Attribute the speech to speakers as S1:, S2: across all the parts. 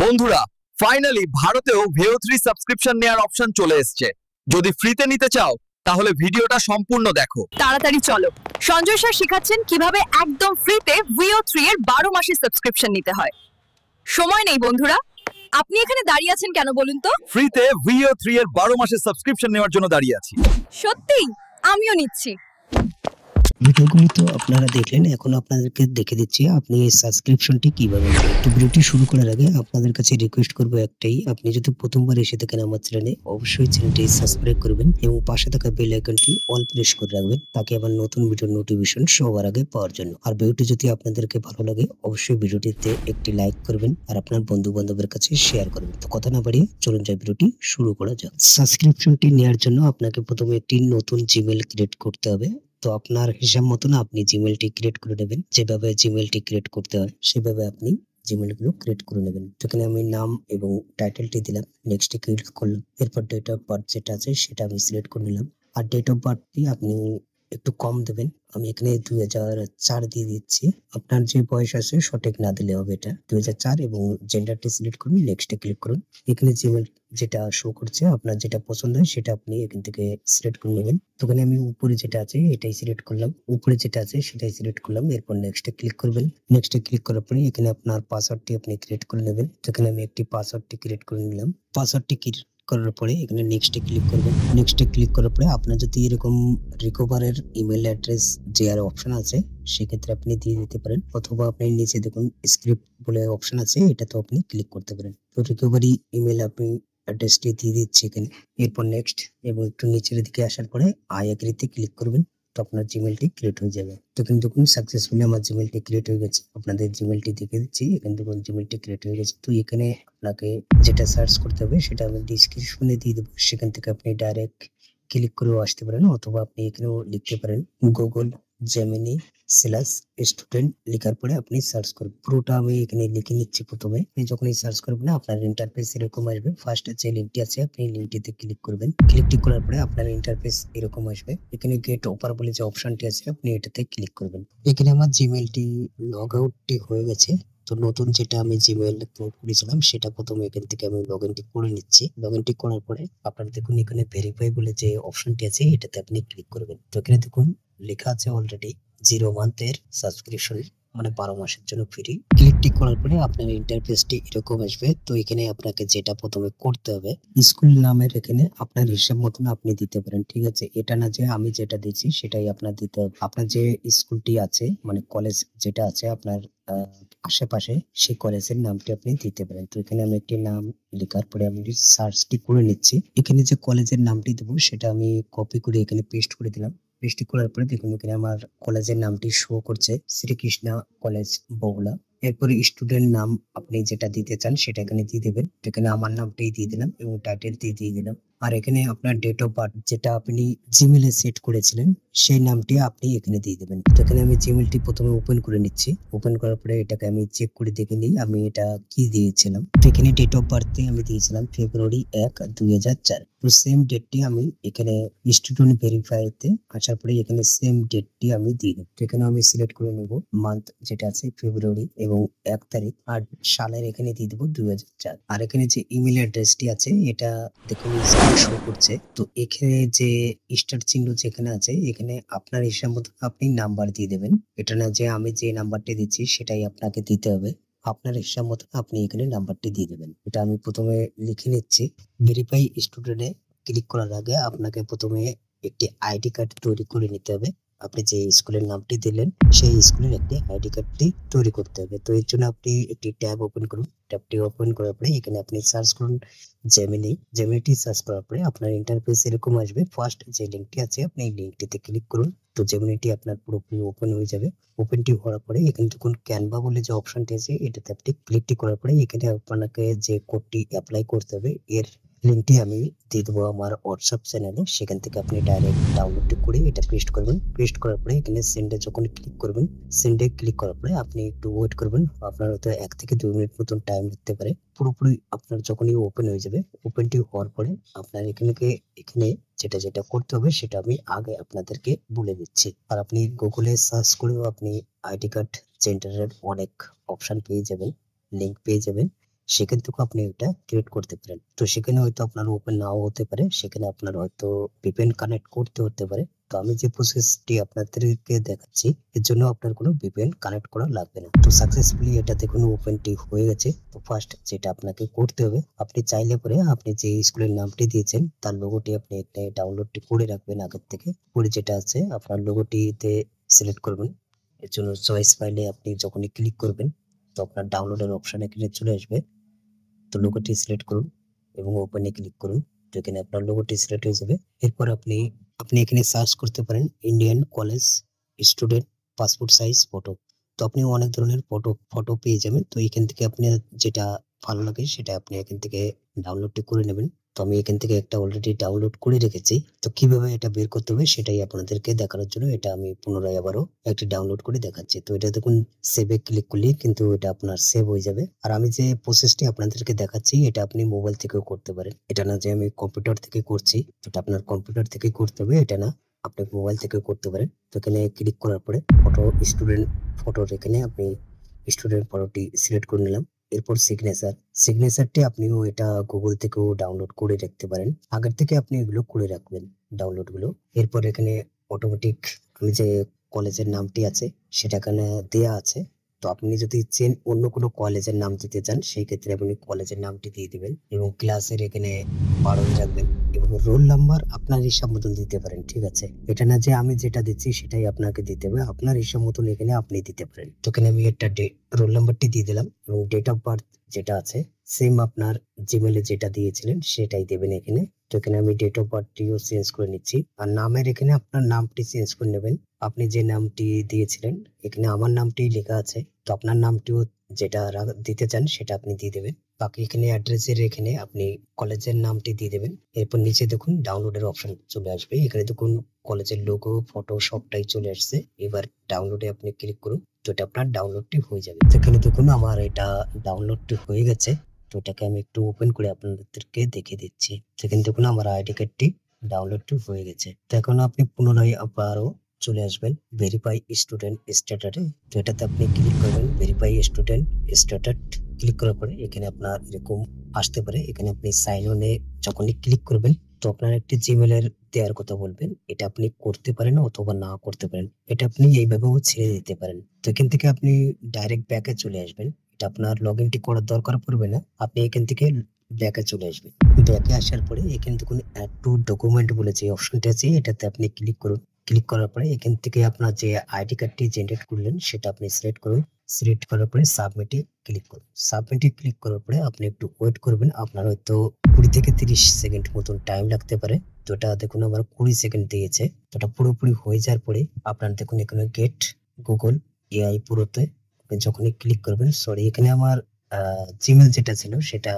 S1: বন্ধুরা ফাইনালি ভারতেও ভেও থ্রি সাবস্ক্রিপশন নেওয়ার অপশন চলে এসছে যদি ফ্রিতে নিতে চাও তাহলে ভিডিওটা সম্পূর্ণ দেখো তাড়াতাড়ি চলো সঞ্জয় স্যার শেখাচ্ছেন কিভাবে একদম ফ্রিতে ভিও থ্রি এর বারো মাসের সাবস্ক্রিপশন নিতে হয় সময় নেই বন্ধুরা আপনি এখানে দাঁড়িয়ে আছেন কেন বলুন তো ফ্রিতে ভিও থ্রি এর বারো মাসের সাবস্ক্রিপশন নেওয়ার জন্য দাঁড়িয়ে আছি সত্যি আমিও নিচ্ছি ভিডিওগুলি তো আপনারা দেখলেন এখন আপনাদেরকে দেখে দিচ্ছি আপনি এই সাবস্ক্রিপশনটি কীভাবে নেবেন তো ভিডিওটি শুরু করার আগে আপনাদের কাছে রিকোয়েস্ট করবো একটাই আপনি যদি প্রথমবার এসে থাকেন আমার চ্যানেলে অবশ্যই চ্যানেলটি সাবস্ক্রাইব করবেন এবং পাশে থাকা বেল আইকনটি অল প্রেস করে রাখবেন তাকে আবার নতুন ভিডিও নোটিফিকেশন সবার আগে পাওয়ার জন্য আর ভিডিওটি যদি আপনাদেরকে ভালো লাগে অবশ্যই ভিডিওটিতে একটি লাইক করবেন আর আপনার বন্ধু বান্ধবের কাছে শেয়ার করবেন তো কথা না বাড়িয়ে চলুন যাই ভিডিওটি শুরু করা যাক সাবস্ক্রিপশনটি নেওয়ার জন্য আপনাকে প্রথমে একটি নতুন জিমেল ক্রিয়েট করতে হবে তো আপনার হিসাব না আপনি জিমেলটি ক্রিয়েট করে নেবেন যেভাবে জিমেলটি ক্রিয়েট করতে হয় সেভাবে আপনি জিমেলগুলো ক্রিয়েট করে নেবেন এখানে আমি নাম এবং টাইটেলটি দিলাম নেক্সটে ক্লিক করলাম এরপর ডেট অফ বার্থ যেটা আছে সেটা আমি সিলেক্ট করে নিলাম আর ডেট অফ বার্থটি আপনি একটু কম দেবেন আমি এখানে দুই হাজার চার দিয়ে দিচ্ছি আপনার যে বয়স আছে সঠিক না দিলে হবে এটা দুই হাজার চার এবং জেন্ডারটি সিলেক্ট করুন নেক্সটে ক্লিক করুন এখানে জিমেল যেটা শো করছে আপনার যেটা পছন্দ হয় সেটা আপনি এখান থেকে সিলেক্ট করে নেবেন তো এখানে আমি উপরে যেটা আছে এটাই সিলেক্ট করলাম উপরে যেটা আছে সেটাই সিলেক্ট করলাম এরপর নেক্সটে ক্লিক করবেন নেক্সটে ক্লিক করার পরে এখানে আপনার পাসওয়ার্ডটি আপনি ক্রিয়েট করে নেবেন এখানে আমি একটি পাসওয়ার্ডটি ক্রিয়েট করে নিলাম পাসওয়ার্ডটি ক্রিয়েট করার পরে এখানে নেক্সটে ক্লিক করবেন নেক্সটে ক্লিক করার পরে আপনার যদি এরকম রিকভারের ইমেল অ্যাড্রেস যে আর অপশন আছে সেক্ষেত্রে আপনি দিয়ে দিতে পারেন অথবা আপনি নিচে দেখুন স্ক্রিপ্ট বলে অপশন আছে এটাতেও আপনি ক্লিক করতে পারেন তো রিকভারি ইমেল আপনি অ্যাড্রেসটি দিয়ে দিচ্ছি এখানে এরপর নেক্সট এবং একটু নিচের দিকে আসার পরে আই অ্যাগ্রিতে ক্লিক করবেন তো আপনার জিমেলটি ক্রিয়েট হয়ে যাবে তো কিন্তু সাকসেসফুলি আমার জিমেলটি ক্রিয়েট হয়ে গেছে আপনাদের জিমেলটি দেখে দিচ্ছি এখানে দেখুন জিমেলটি ক্রিয়েট হয়ে গেছে তো এখানে আপনাকে যেটা সার্চ করতে হবে সেটা আমি ডিসক্রিপশনে দিয়ে দেবো সেখান থেকে আপনি ডাইরেক্ট ক্লিক করেও আসতে পারেন অথবা আপনি এখানেও লিখতে পারেন গুগল জেমিনি স্ল্যাশ স্টুডেন্ট লেখার পরে আপনি সার্চ করবেন পুরোটা আমি এখানে লিখে নিচ্ছি প্রথমে আপনি যখন এই সার্চ করবেন আপনার ইন্টারফেস এরকম আসবে ফার্স্ট যে লিঙ্কটি আছে আপনি লিঙ্কটিতে ক্লিক করবেন ক্লিকটি করার পরে আপনার ইন্টারফেস এরকম আসবে এখানে গেট ওপার বলে যে অপশনটি আছে আপনি এটাতে ক্লিক করবেন এখানে আমার জিমেলটি লগ আউটটি হয়ে গেছে তো নতুন যেটা আমি জিমেল করেছিলাম সেটা প্রথমে এখান থেকে আমি লগ ইনটি করে নিচ্ছি লগ ইনটি করার পরে আপনারা দেখুন এখানে ভেরিফাই বলে যে অপশনটি আছে এটাতে আপনি ক্লিক করবেন তো এখানে দেখুন লেখা আছে অলরেডি জিরো মান্থের সাবস্ক্রিপশন মানে বারো মাসের জন্য ফ্রি ক্লিকটি করার পরে আপনার ইন্টারফেসটি এরকম আসবে তো এখানে আপনাকে যেটা প্রথমে করতে হবে স্কুল নামের এখানে আপনার হিসাব মতন আপনি দিতে পারেন ঠিক আছে এটা না যে আমি যেটা দিচ্ছি সেটাই আপনার দিতে হবে আপনার যে স্কুলটি আছে মানে কলেজ যেটা আছে আপনার আশেপাশে সেই কলেজের নামটি আপনি দিতে পারেন তো এখানে আমি একটি নাম লেখার পরে আমি সার্চটি করে নিচ্ছি এখানে যে কলেজের নামটি দেবো সেটা আমি কপি করে এখানে পেস্ট করে দিলাম বৃষ্টি খোলার পরে দেখুন এখানে আমার কলেজের নামটি শো করছে শ্রীকৃষ্ণা কলেজ বগুলা এরপরে স্টুডেন্ট নাম আপনি যেটা দিতে চান সেটা এখানে দিয়ে দেবেন এখানে আমার নামটাই দিয়ে দিলাম এবং টাইটেল দিয়ে দিয়ে দিলাম আর এখানে আপনার ডেট অফ বার্থ যেটা আপনি জিমেলে সেট করেছিলেন সেই নামটি আপনি এখানে দিয়ে দেবেন তো এখানে আমি জিমেলটি প্রথমে ওপেন করে নিচ্ছি ওপেন করার পরে এটাকে আমি চেক করে দেখে নিই আমি এটা কি দিয়েছিলাম এখানে ডেট অফ বার্থে আমি দিয়েছিলাম ফেব্রুয়ারি এক দুই হাজার চার তো সেম ডেটটি আমি এখানে স্টুডেন্ট ভেরিফাইতে আসার পরে এখানে সেম ডেটটি আমি দিয়ে দেবো এখানে আমি সিলেক্ট করে নেব মান্থ যেটা আছে ফেব্রুয়ারি এবং এক তারিখ আর সালের এখানে দিয়ে দেবো দুই হাজার চার আর এখানে যে ইমেল অ্যাড্রেসটি আছে এটা দেখুন শুরু করছে তো এখানে যে স্টার চিহ্ন যেখানে আছে এখানে আপনার হিসাব মতো আপনি নাম্বার দিয়ে দেবেন এটা না যে আমি যে নাম্বারটি দিচ্ছি সেটাই আপনাকে দিতে হবে আপনার হিসাব মতো আপনি এখানে নাম্বারটি দিয়ে দেবেন এটা আমি প্রথমে লিখে নিচ্ছি ভেরিফাই স্টুডেন্টে ক্লিক করার আগে আপনাকে প্রথমে একটি আইডি কার্ড তৈরি করে নিতে হবে আপনি যে স্কুলের নামটি দিলেন সেই স্কুলের একটি আইডি কার্ডটি তৈরি করতে হবে তো এর জন্য আপনি একটি ট্যাব ওপেন করুন ট্যাবটি ওপেন করার পরে এখানে আপনি সার্চ করুন জেমিনি জেমিনিটি সার্চ করার পরে আপনার ইন্টারফেস এরকম আসবে ফার্স্ট যে লিঙ্কটি আছে আপনি এই লিঙ্কটিতে ক্লিক করুন তো জেমিনিটি আপনার পুরোপুরি ওপেন হয়ে যাবে ওপেনটি হওয়ার পরে এখানে যখন ক্যানভা বলে যে অপশনটি আছে এটাতে আপনি ক্লিকটি করার পরে এখানে আপনাকে যে কোডটি অ্যাপ্লাই করতে হবে এর লিঙ্কটি আমি দিয়ে দেবো আমার হোয়াটসঅ্যাপ চ্যানেলে সেখান থেকে আপনি ডাইরেক্ট ডাউনলোড করে এটা পেস্ট করবেন পেস্ট করার পরে এখানে সেন্ডে যখন ক্লিক করবেন সেন্ডে ক্লিক করার পরে আপনি একটু ওয়েট করবেন আপনার হয়তো এক থেকে দুই মিনিট মতন টাইম নিতে পারে পুরোপুরি আপনার যখনই ওপেন হয়ে যাবে ওপেনটি হওয়ার পরে আপনার এখানে এখানে যেটা যেটা করতে হবে সেটা আমি আগে আপনাদেরকে বলে দিচ্ছি আর আপনি গুগলে সার্চ করেও আপনি আইডি কার্ড সেন্টারের অনেক অপশান পেয়ে যাবেন লিঙ্ক পেয়ে যাবেন সেখান থেকে আপনি এটা ক্রিয়েট করতে পারেন তো সেখানে হয়তো আপনার ওপেন নাও হতে পারে সেখানে আপনার হয়তো ভিপিএন কানেক্ট করতে হতে পারে তো আমি যে প্রসেসটি আপনাদেরকে দেখাচ্ছি এর জন্য আপনার কোনো ভিপিএন কানেক্ট করা লাগবে না তো সাকসেসফুলি এটা দেখুন ওপেনটি হয়ে গেছে তো ফার্স্ট যেটা আপনাকে করতে হবে আপনি চাইলে পরে আপনি যে স্কুলের নামটি দিয়েছেন তার লোগোটি আপনি এখানে ডাউনলোডটি করে রাখবেন আগের থেকে পরে যেটা আছে আপনার লোগোটিতে সিলেক্ট করবেন এর জন্য চয়েস ফাইলে আপনি যখনই ক্লিক করবেন তো আপনার ডাউনলোডের অপশন এখানে চলে আসবে তো লোগোটি সিলেক্ট করুন এবং ওপেনে ক্লিক করুন যেখানে আপনার লোগোটি সিলেক্ট হয়ে যাবে এরপর আপনি আপনি এখানে সার্চ করতে পারেন Indian college student passport size photo তো আপনি অনেক ধরনের ফটো ফটো পেয়ে যাবেন তো এখান থেকে আপনি যেটা ভালো লাগে সেটা আপনি এখান থেকে ডাউনলোডটি করে নেবেন তো আমি এখান থেকে একটা অলরেডি ডাউনলোড করে রেখেছি তো কিভাবে এটা বের করতে হবে সেটাই আপনাদেরকে দেখানোর জন্য এটা আমি পুনরায় আবারও একটি ডাউনলোড করে দেখাচ্ছি তো এটা দেখুন সেভে ক্লিক করলে কিন্তু এটা আপনার সেভ হয়ে যাবে আর আমি যে প্রসেসটি আপনাদেরকে দেখাচ্ছি এটা আপনি মোবাইল থেকেও করতে পারেন এটা না যে আমি কম্পিউটার থেকে করছি এটা আপনার কম্পিউটার থেকে করতে হবে এটা না আপনি মোবাইল থেকে করতে পারেন তো এখানে ক্লিক করার পরে ফটো স্টুডেন্ট ফটোর এখানে আপনি স্টুডেন্ট ফটোটি সিলেক্ট করে নিলাম এরপর সিগনেচার সিগনেচারটি আপনিও এটা গুগল থেকেও ডাউনলোড করে রাখতে পারেন আগের থেকে আপনি এগুলো করে রাখবেন ডাউনলোড গুলো এরপর এখানে অটোমেটিক আমি যে কলেজের নামটি আছে সেটা এখানে দেয়া আছে তো আপনি যদি চেন অন্য কোনো কলেজের নাম দিতে চান সেই ক্ষেত্রে আপনি কলেজের নামটি দিয়ে দিবেন এবং ক্লাসের এখানে বারণ জানবেন এবং রোল নাম্বার আপনার হিসাব মতন দিতে পারেন ঠিক আছে এটা না যে আমি যেটা দিচ্ছি সেটাই আপনাকে দিতে হবে আপনার হিসাব মতন এখানে আপনি দিতে পারেন তো এখানে আমি একটা রোল নাম্বারটি দিয়ে দিলাম এবং ডেট অফ বার্থ যেটা আছে সেম আপনার জিমেলে যেটা দিয়েছিলেন সেটাই দেবেন এখানে তো এখানে আমি ডেট অফ বার্থটিও চেঞ্জ করে নিচ্ছি আর নামের এখানে আপনার নামটি চেঞ্জ করে নেবেন আপনি যে নামটি দিয়েছিলেন এখানে আমার নামটি লেখা আছে তো আপনার নামটিও যেটা দিতে চান সেটা আপনি দিয়ে দেবেন বাকি এখানে অ্যাড্রেসের এখানে আপনি কলেজের নামটি দিয়ে দেবেন এরপর নিচে দেখুন ডাউনলোডের অপশন চলে আসবে এখানে দেখুন কলেজের লোগো ফটো সবটাই চলে আসছে এবার ডাউনলোডে আপনি ক্লিক করুন তো এটা আপনার ডাউনলোডটি হয়ে যাবে এখানে দেখুন আমার এটা ডাউনলোডটি হয়ে গেছে তো এটাকে আমি একটু ওপেন করে আপনাদেরকে দেখে দিচ্ছি সেখানে দেখুন আমার আইডি কার্ডটি ডাউনলোড হয়ে গেছে তো এখন আপনি পুনরায় আবারও চলে আসবেন ভেরিফাই স্টুডেন্ট এ তো এটাতে আপনি ক্লিক করবেন ভেরিফাই স্টুডেন্ট স্ট্যাটাস ক্লিক করার পরে এখানে আপনার এরকম আসতে পারে এখানে আপনি সাইন অনে যখনই ক্লিক করবেন তো আপনার একটি জিমেলের দেওয়ার কথা বলবেন এটা আপনি করতে পারেন অথবা না করতে পারেন এটা আপনি এইভাবেও ছেড়ে দিতে পারেন তো এখান থেকে আপনি ডাইরেক্ট ব্যাকে চলে আসবেন আপনার লগ ইনটি করার দরকার পড়বে না আপনি এখান থেকে ব্যাকে চলে আসবেন ব্যাকে আসার পরে এখান থেকে অ্যাড টু ডকুমেন্ট বলে যে অপশনটি আছে এটাতে আপনি ক্লিক করুন ক্লিক করার পরে এখান থেকে আপনার যে আইডি কার্ডটি জেনারেট করলেন সেটা আপনি সিলেক্ট করুন সিলেক্ট করার পরে সাবমিটে ক্লিক করুন সাবমিটে ক্লিক করার পরে আপনি একটু ওয়েট করবেন আপনার হয়তো কুড়ি থেকে তিরিশ সেকেন্ড মতন টাইম লাগতে পারে তো এটা দেখুন আমার কুড়ি সেকেন্ড দিয়েছে তো এটা পুরোপুরি হয়ে যাওয়ার পরে আপনার দেখুন এখানে গেট গুগল এআই পুরোতে আপনি যখনই ক্লিক করবেন সরি এখানে আমার জিমেল যেটা ছিল সেটা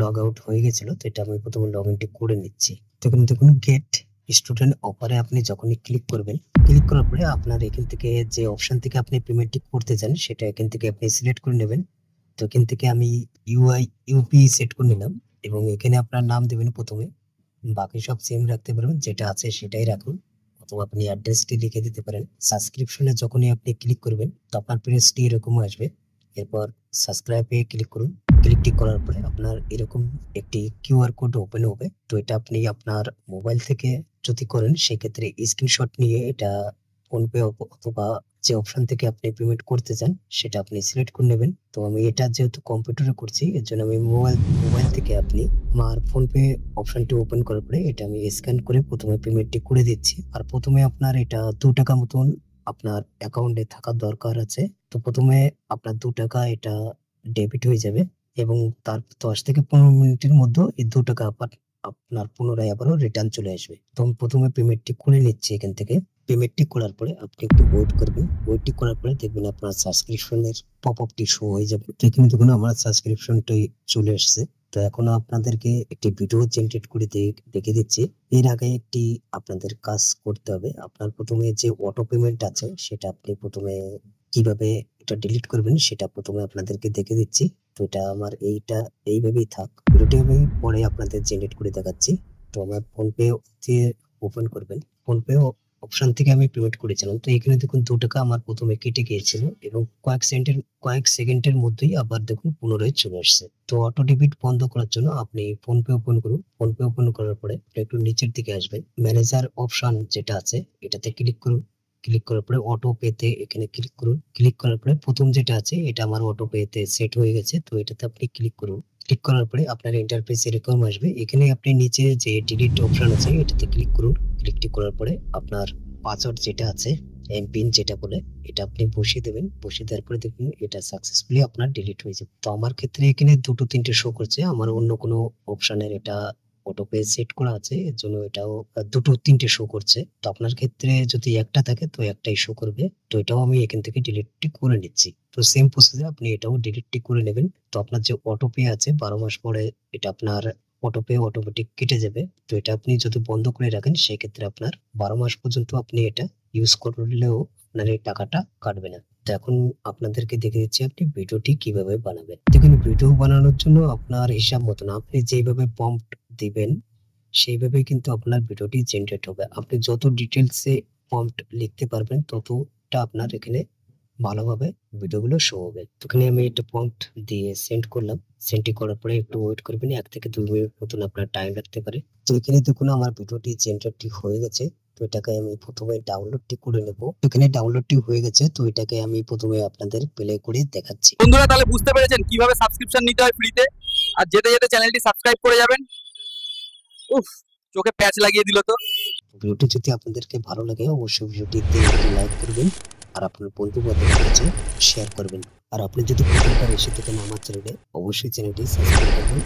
S1: লগ আউট হয়ে গেছিল তো এটা আমি প্রথমে লগ ইনটি করে নিচ্ছি তো এখানে দেখুন গেট স্টুডেন্ট অফারে আপনি যখনই ক্লিক করবেন ক্লিক করার পরে আপনার এখান থেকে যে অপশন থেকে আপনি পেমেন্টটি করতে চান সেটা এখান থেকে আপনি সিলেক্ট করে নেবেন তো এখান থেকে আমি ইউআই ইউপি সেট করে নিলাম এবং এখানে আপনার নাম দেবেন প্রথমে বাকি সব সেম রাখতে পারবেন যেটা আছে সেটাই রাখুন অথবা আপনি অ্যাড্রেসটি লিখে দিতে পারেন সাবস্ক্রিপশনে যখনই আপনি ক্লিক করবেন তো আপনার পেজটি এরকম আসবে এরপর সাবস্ক্রাইবে ক্লিক করুন ক্লিকটি করার পরে আপনার এরকম একটি কিউআর কোড ওপেন হবে তো এটা আপনি আপনার মোবাইল থেকে যদি করেন সেক্ষেত্রে স্ক্রিনশট নিয়ে এটা ফোনপে অথবা যে অপশন থেকে আপনি পেমেন্ট করতে চান সেটা আপনি সিলেক্ট করে নেবেন তো আমি এটা যেহেতু কম্পিউটারে করছি এর জন্য আমি মোবাইল মোবাইল থেকে আপনি আমার ফোনপে অপশনটি ওপেন করার পরে এটা আমি স্ক্যান করে প্রথমে পেমেন্টটি করে দিচ্ছি আর প্রথমে আপনার এটা দু টাকা মতন আপনার অ্যাকাউন্টে থাকার দরকার আছে তো প্রথমে আপনার দু টাকা এটা ডেবিট হয়ে যাবে এবং তার দশ থেকে পনেরো মিনিটের মধ্যে এই দু টাকা আপনার পুনরায় আবারও রিটার্ন চলে আসবে তো প্রথমে পেমেন্টটি করে নিচ্ছি এখান থেকে পেমেন্টটি করার পরে আপনি একটু ওয়েট করবেন ওয়েটটি করার পরে দেখবেন আপনার সাবস্ক্রিপশনের পপ আপটি শো হয়ে যাবে দেখুন দেখুন আমার সাবস্ক্রিপশনটাই চলে এসছে তো এখন আপনাদেরকে একটি ভিডিও জেনারেট করে দেখে দিচ্ছি এর আগে একটি আপনাদের কাজ করতে হবে আপনার প্রথমে যে অটো পেমেন্ট আছে সেটা আপনি প্রথমে কিভাবে এটা ডিলিট করবেন সেটা প্রথমে আপনাদেরকে দেখে দিচ্ছি তো এটা আমার এইটা এইভাবেই থাক ভিডিওটি আমি পরে আপনাদের জেনারেট করে দেখাচ্ছি তো আমার ফোনপে দিয়ে ওপেন করবেন ফোনপে অপশন থেকে আমি পেমেন্ট করেছিলাম তো এখানে দেখুন দু টাকা আমার প্রথমে কেটে গিয়েছিল এবং কয়েক সেন্টের কয়েক সেকেন্ডের মধ্যেই আবার দেখুন পুনরায় চলে আসছে তো অটো ডেবিট বন্ধ করার জন্য আপনি ফোনপে ওপেন করুন ফোনপে ওপেন করার পরে একটু নিচের দিকে আসবেন ম্যানেজার অপশন যেটা আছে এটাতে ক্লিক করুন ক্লিক করার পরে অটো পেতে এখানে ক্লিক করুন ক্লিক করার পরে প্রথম যেটা আছে এটা আমার অটো পেতে সেট হয়ে গেছে তো এটাতে আপনি ক্লিক করুন ক্লিক করার পরে আপনার ইন্টারফেস এরকম আসবে এখানে আপনি নিচে যে ডিলিট অপশন আছে এটাতে ক্লিক করুন ক্লিকটি করার পরে আপনার পাসওয়ার্ড যেটা আছে এম পিন যেটা বলে এটা আপনি বসিয়ে দেবেন বসিয়ে দেওয়ার পরে দেখুন এটা সাকসেসফুলি আপনার ডিলিট হয়ে যাবে তো আমার ক্ষেত্রে এখানে দুটো তিনটে শো করছে আমার অন্য কোনো অপশানের এটা অটোপে সেট করা আছে এর জন্য এটাও দুটো তিনটে শো করছে তো আপনার ক্ষেত্রে যদি একটা থাকে তো একটাই শো করবে তো এটাও আমি এখান থেকে ডিলিটটি করে নিচ্ছি তো সেম প্রসেসে আপনি এটাও ডিলিটটি করে নেবেন তো আপনার যে অটোপে আছে বারো মাস পরে এটা আপনার অটোপে অটোমেটিক কেটে যাবে তো এটা আপনি যদি বন্ধ করে রাখেন সেক্ষেত্রে আপনার বারো মাস পর্যন্ত আপনি এটা ইউজ করলেও আপনার এই টাকাটা কাটবে না তো এখন আপনাদেরকে দেখে দিচ্ছি আপনি ভিডিওটি কিভাবে বানাবেন দেখুন ভিডিও বানানোর জন্য আপনার হিসাব মতো না আপনি যেভাবে পম্প দিবেন সেইভাবে কিন্তু আপনার ভিডিওটি জেনারেট হবে আপনি যত ডিটেলসে পম্প লিখতে পারবেন ততটা আপনার এখানে ভালোভাবে ভিডিওগুলো শো হবে ওখানে আমি একটা পয়েন্ট দিয়ে সেন্ড করলাম সেন্ডটি করার পরে একটু ওয়েট করবেন এক থেকে দুই মিনিট মতন আপনার টাইম লাগতে পারে তো এখানে দেখুন আমার ভিডিওটি জেনারেটটি হয়ে গেছে তো এটাকে আমি প্রথমে ডাউনলোডটি করে নেব এখানে ডাউনলোডটি হয়ে গেছে তো এটাকে আমি প্রথমে আপনাদের প্লে করে দেখাচ্ছি বন্ধুরা তাহলে বুঝতে পেরেছেন কিভাবে সাবস্ক্রিপশন নিতে হয় ফ্রিতে আর যেতে যেতে চ্যানেলটি সাবস্ক্রাইব করে যাবেন উফ চোখে প্যাচ লাগিয়ে দিল তো ভিডিওটি যদি আপনাদেরকে ভালো লাগে অবশ্যই ভিডিওটি লাইক করবেন আর আপনার বন্ধু বান্ধবের কাছে শেয়ার করবেন আর আপনি যদি প্রথমবার এসে থাকেন আমার চ্যানেলে অবশ্যই চ্যানেলটি সাবস্ক্রাইব করবেন